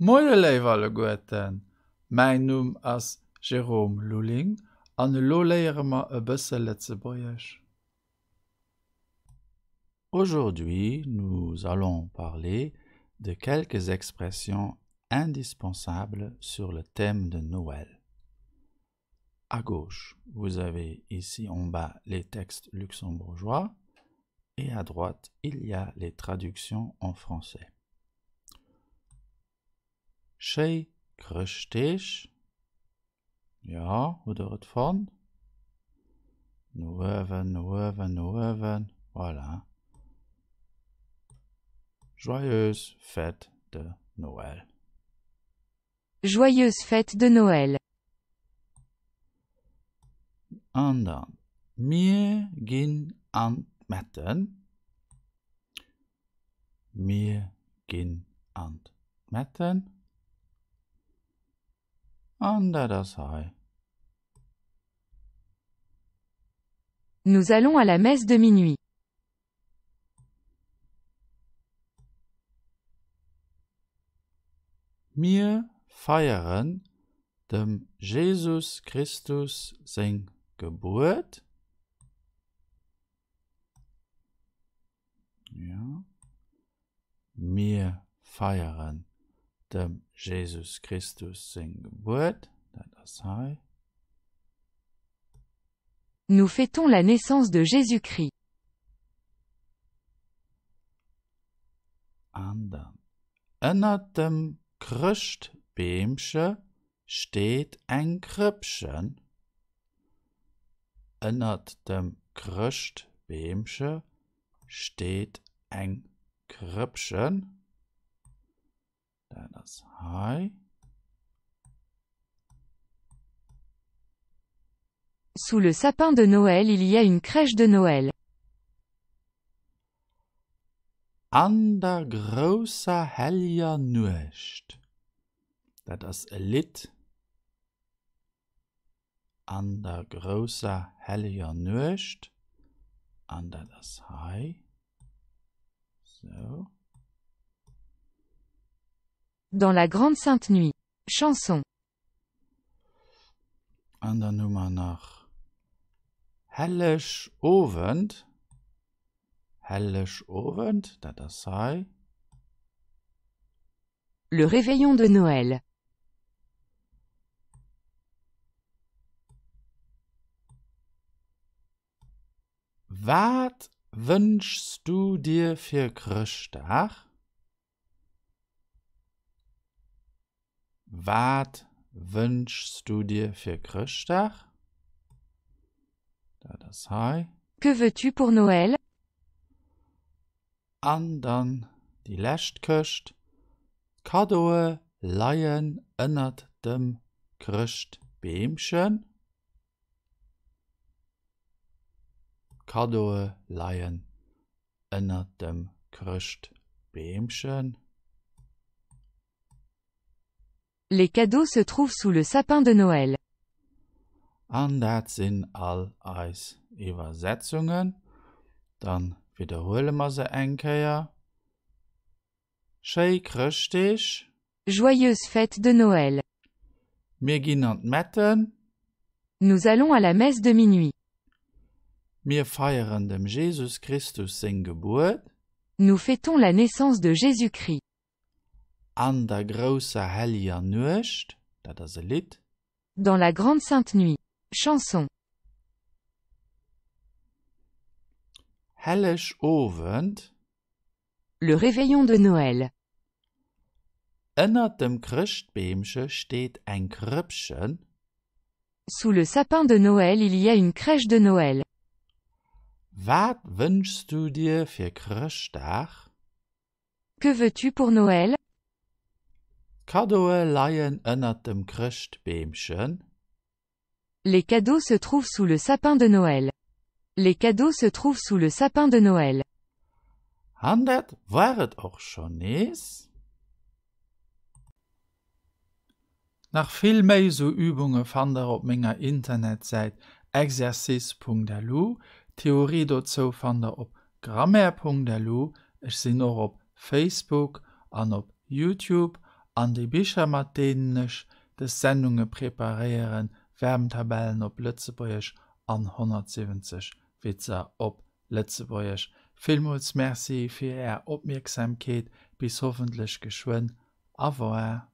E Aujourd'hui, nous allons parler de quelques expressions indispensables sur le thème de Noël. À gauche, vous avez ici en bas les textes luxembourgeois et à droite, il y a les traductions en français. Sche christch Ja oder het van Nowen nowen nowen voilà. Joyeuse fête de Noël Joyeuse fête de Noël And mir gin an metten mir gin an metten. Under the sea. Nous allons à la messe de minuit. Mir feiern dem Jesus Christus sein Geburt. Ja. Mir feiern dem Jesus Christus sein Geburt. Das heißt, Nous fêtons la naissance de Jésus-Christ. Andern. Inner dem Christbeamsche steht ein Krippchen. Inner dem Christbeamsche steht ein Krippchen. dann das high sous le sapin de noël il y a une crèche de noël an der großer hellier nucht da das lit an der großer hellier nucht an der das high so dans la Grande Sainte Nuit. Chanson. An Nummer nach Hellisch Ovent Hellisch Ovent, dat das sei. Le réveillon de Noël. Wat wünschst du dir für Christach? wat wünschst du dir für christach da das hei que veux-tu pour noël andern die lächt köcht kadoe leien ënnert dem christ beemchen kadoe leien ënnert dem christ beemchen Les cadeaux se trouvent sous le sapin de Noël. Und das sind all eis Übersetzungen. Dann wiederholen wir sie ein Kehr. richtig. Joyeuse fête de Noël. Wir gehen metten. Nous allons à la messe de minuit. Mir feiern dem Jesus Christus sein Geburt. Nous fêtons la naissance de Jésus-Christ dans la grande sainte nuit chanson hellech ofend le réveillon de noël ënner dem christbeemsche steht ein krüppchen sous le sapin de noël il y a une crèche de noël wat wünschst du dir für kröchtdach que veux-tu pour noël Kadoe leien ënner dem Christbeemchen. Les cadeaux se trouvent sous le sapin de Noël. Les cadeaux se trouvent sous le sapin de Noël. Handert waret auch schon is? Nach viel mehr so Übungen fand er auf meiner Internetseite exercice.delu, Theorie dazu fand er auf grammaire.delu, ich sinn auch auf Facebook, und auf YouTube, an déi Bicher mat deenech de Sendunge preparieren Wärmtabellen auf Lëtzebuierch an 170 Witze auf Lettzebuierch. Villmuts Merci für Ihre Aufmerksamkeit. bis hoffentlich geschwind. Au revoir.